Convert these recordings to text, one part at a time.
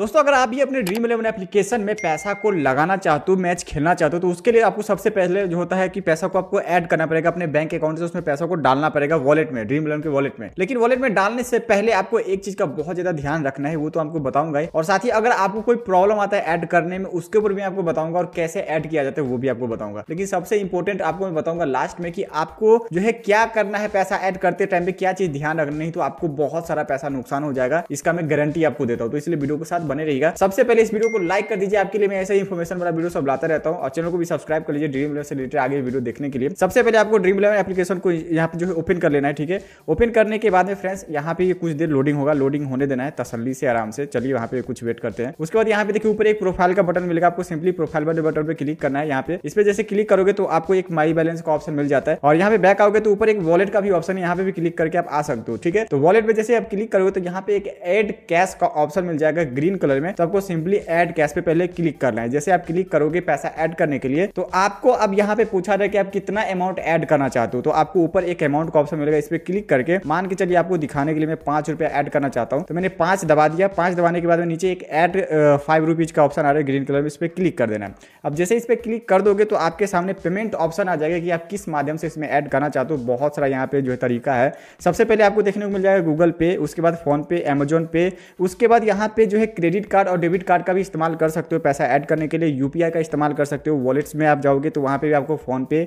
दोस्तों अगर आप भी अपने ड्रीम इलेवन एप्लीकेशन में पैसा को लगाना चाहते हो मैच खेलना चाहते हो तो उसके लिए आपको सबसे पहले जो होता है कि पैसा को आपको ऐड करना पड़ेगा अपने बैंक अकाउंट से उसमें पैसा को डालना पड़ेगा वॉलेट में ड्रीम इलेवन के वॉलेट में लेकिन वॉलेट में डालने से पहले आपको एक चीज का बहुत ज्यादा ध्यान रखना है वो तो आपको बताऊंगा और साथ ही अगर आपको कोई प्रॉब्लम आता है ऐड करने में उसके ऊपर भी आपको बताऊंगा और कैसे ऐड किया जाता है वो भी आपको बताऊंगा लेकिन सबसे इंपॉर्टेंट आपको मैं बताऊंगा लास्ट में कि आपको जो है क्या करना है पैसा ऐड करते टाइम पे क्या चीज ध्यान रखना है तो आपको बहुत सारा पैसा नुकसान हो जाएगा इसका मैं गारंटी आपको देता हूँ तो इसलिए वीडियो के साथ बने रहेगा सबसे पहले इस वीडियो को लाइक कर दीजिए आपके लिए मैं ऐसे इन्फॉर्मेशन वाला वीडियो सब लाता रहता हूँ और चैनल को भी सब्सक्राइब कर लीजिए ड्रीम इलेवन से रिलेटेड आगे वीडियो देखने के लिए सबसे पहले आपको ड्रीम इलेवन एप्लीकेशन को यहाँ पे जो ओपन कर लेना है ठीक है ओपन करने के बाद में फ्रेंड्स यहाँ पे कुछ देर लोडिंग होगा लोडिंग होने देना है तसली से आराम से चलिए वहाँ पे कुछ वेट करते हैं उसके बाद यहाँ पे देखिए ऊपर एक प्रोफाइल का बटन मिलेगा आपको सिंपली प्रोफाइल वाले बटन पर क्लिक करना है यहाँ पे इस पर जैसे क्लिक करोगे तो आपको एक माई बैलेंस का ऑप्शन मिल जाता है और यहाँ पे बैक आओगे तो ऊपर एक वॉलेट का भी ऑप्शन है यहाँ पे भी क्लिक करके आप आ सकते हो ठीक है तो वॉलेट पर जैसे आप क्लिक करोगे तो यहाँ पे एक एड कैश का ऑप्शन मिल जाएगा ग्रीन कलर में तो आपको सिंपली एड कैश पे पहले क्लिक करना है जैसे आप क्लिक करोगे पैसा एड करने के लिए तो आपको अब यहाँ पे पूछा रहा कि आप कितना अमाउंट एड करना चाहते हो तो आपको ऊपर एक अमाउंट का ऑप्शन मिलेगा इस पर क्लिक करके मान के चलिए आपको दिखाने के लिए मैं पांच रुपया एड करना चाहता हूँ तो मैंने पांच दबा दिया पांच दबाने के बाद में नीचे एक एड फाइव रुपीज का ऑप्शन आ रहा है ग्रीन कलर में इस पर क्लिक कर देना अब जैसे इस पर क्लिक कर दोगे तो आपके सामने पेमेंट ऑप्शन आ जाएगा कि आप किस माध्यम से इसमें ऐड करना चाहते हो बहुत सारा यहाँ पे जो है तरीका है सबसे पहले आपको देखने को मिल जाएगा गूगल पे उसके बाद फोन पे अमेजोन पे उसके बाद यहाँ पे जो है क्रेडिट कार्ड और डेबिट कार्ड का भी इस्तेमाल कर सकते हो पैसा ऐड करने के लिए यू का इस्तेमाल कर सकते हो वॉलेट्स में आप जाओगे तो वहाँ पर भी आपको फ़ोनपे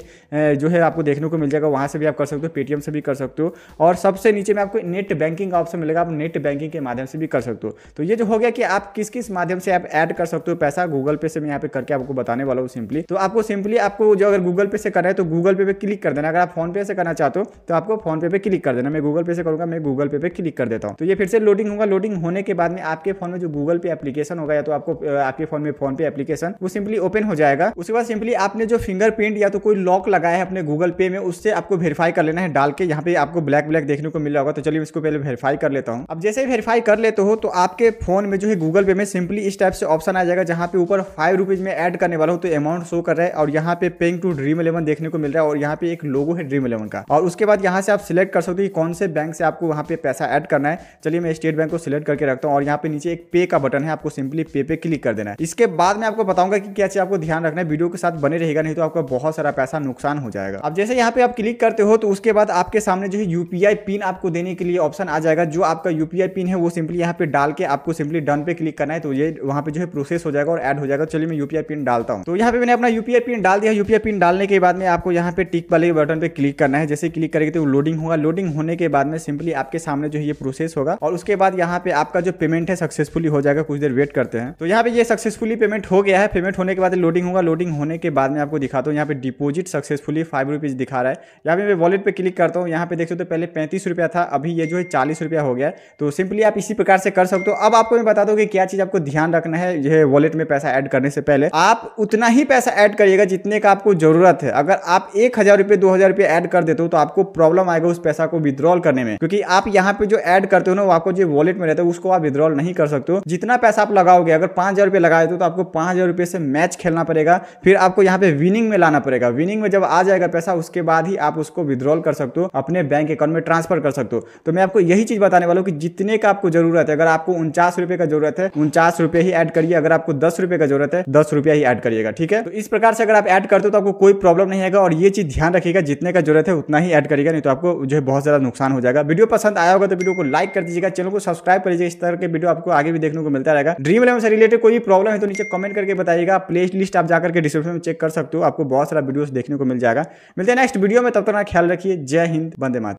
जो है आपको देखने को मिल जाएगा वहाँ से भी आप कर सकते हो पेटीएम से भी कर सकते हो और सबसे नीचे में आपको नेट बैंकिंग का ऑप्शन मिलेगा आप नेट बैंकिंग के माध्यम से भी कर सकते हो तो ये जो हो गया कि आप किस किस माध्यम से आप ऐड कर सकते हो पैसा गूगल पे से मैं यहाँ पे करके आपको बताने वाला हूँ सिंपली तो आपको सिंपली आपको जो अगर गूगल तो पे से करना है तो गूगल पे पे क्लिक कर देना अगर आप फोन पे से करना चाहते हो तो आपको फोन पे पे क्लिक कर देना मैं गूगल पे से करूँगा मैं गूगल पे पे क्लिक कर देता हूँ तो ये फिर से लोडिंग होगा लोडिंग होने के बाद में आपके फोन में जो गूगल पे एप्लीकेशन होगा या तो आपको आपके फोन में फोन पे एप्लीकेशन वो सिंपली ओपन हो जाएगा उसके बाद सिंपली आपने जो फिंगरप्रिंट या तो कोई लॉक लगाया है अपने गूगल पे में उससे आपको वेरीफाई कर लेना है डाल के यहाँ पे आपको ब्लैक ब्लैक देखने को मिल रहा होगा तो चलिए इसको पहले वेरीफाई कर लेता हूँ अब जैसे ही वेरीफाई कर लेते हो तो आपके फोन में जो है गूगल पे में सिंपली इस टाइप से ऑप्शन आ जाएगा जहाँ पे ऊपर फाइव रुपीज में एड करने वाला हो तो अमाउंट शो कर रहा है और यहाँ पे पेंग टू ड्रीम इलेवन देखने को मिल रहा है और यहाँ पे एक लोगो है ड्रीम इलेवन का और उसके बाद यहाँ से आप सिलेक्ट कर सकते हो कि कौन से बैंक से आपको वहाँ पे पैसा ऐड करना है चलिए मैं स्टेट बैंक को सिलेक्ट करके रखता हूँ और यहाँ पे नीचे एक पे का बटन है आपको सिंपली पे पे क्लिक कर देना है इसके बाद में आपको बताऊंगा कि क्या चीज आपको ध्यान रखना है वीडियो के साथ बने रहेगा नहीं तो आपका बहुत सारा पैसा नुकसान हो जाएगा अब जैसे यहाँ पे आप क्लिक करते हो तो उसके बाद आपके सामने जो है यूपीआई पिन आपको देने के लिए ऑप्शन आ जाएगा जो आपका यूपीआई पिन है वो सिंपली यहाँ पे डाल के आपको सिंपली डन पे क्लिक करना है तो ये वहाँ पे जो है प्रोसेस हो जाएगा और एड हो जाएगा चलिए मैं यूपीआई पिन डालता हूँ तो यहाँ पे मैंने अपना यूपीआई पिन डाल दिया यूपीआई पिन डालने के बाद में आपको यहाँ पे टिक वाले बटन पे क्लिक करना है जैसे क्लिक करेगी तो लोडिंग होगा लोडिंग होने के बाद में सिंपली आपके सामने जो है ये प्रोसेस होगा और उसके बाद यहाँ पे आपका जो पेमेंट है सक्सेसफुली हो जाएगा कुछ देर वेट करते हैं तो यहाँ पे ये सक्सेसफुली पेमेंट हो गया है पेमेंट होने के बाद लोडिंग होगा लोडिंग होने के बाद में आपको दिखाता हूँ यहाँ पे डिपोजिट सक्सेसफुली फाइव रुपीज़ दिखा रहा है यहाँ पे मैं वॉलेट पे क्लिक करता हूँ यहाँ पे देख सकते हो पहले पैंतीस रुपया था अभी ये जो है चालीस रुपया हो गया तो सिंपली आप इसी प्रकार से कर सकते हो अब आपको मैं बता दूँ कि क्या चीज़ आपको ध्यान रखना है यह वॉलेट में पैसा ऐड करने से पहले आप उतना ही पैसा ऐड करिएगा जितने का आपको जरूरत है अगर आप एक हज़ार रुपये दो हज़ार रुपये ऐड कर देते हो तो आपको प्रॉब्लम आएगा उस पैसा को विद्रॉल करने में क्योंकि आप यहाँ पे जो ऐड करते हो ना वो आपको जो वॉलेट में रहता है उसको आप विद्रॉल नहीं कर सकते हो जितना पैसा आप लगाओगे अगर पाँच हज़ार रुपये लगाए तो आपको पाँच हज़ार रुपये से मैच खेलना पड़ेगा फिर आपको यहाँ पे विनिंग में लाना पड़ेगा विनिंग में जब आ जाएगा पैसा उसके बाद ही आप उसको विद्रॉल कर सकते हो अपने बैंक अकाउंट में ट्रांसफर कर सकते हो तो मैं आपको यही चीज़ बताने वाला हूँ कि जितने का आपको जरूरत है अगर आपको उनचास का जरूरत है उनचास ही ऐड करिए अगर आपको दस का जरूरत है दस रुपया ही ऐड करिएगा ठीक है तो इस प्रकार से अगर आप ऐड करते हो तो आपको कोई प्रॉब्लम नहीं आएगा और ये चीज़ ध्यान रखिएगा जितने का जरूरत है उतना ही ऐड करिएगा नहीं तो आपको जो है बहुत ज़्यादा नुकसान हो जाएगा वीडियो पसंद आया होगा तो वीडियो को लाइक कर दीजिएगा चैनल को सब्सक्राइब कर लीजिएगा इस तरह के वीडियो आपको आगे भी देखने देखने को मिलता रहेगा ड्रीम इलेवन से रिलेटेड कोई भी प्रॉब्लम है तो नीचे कमेंट करके बताइएगा प्ले लिस्ट आप जाकर के डिस्क्रिप्शन में चेक कर सकते हो आपको बहुत सारा वीडियोस देखने को मिल जाएगा मिलते हैं नेक्स्ट वीडियो में तब तक ख्याल रखिए जय हिंद बंदे माता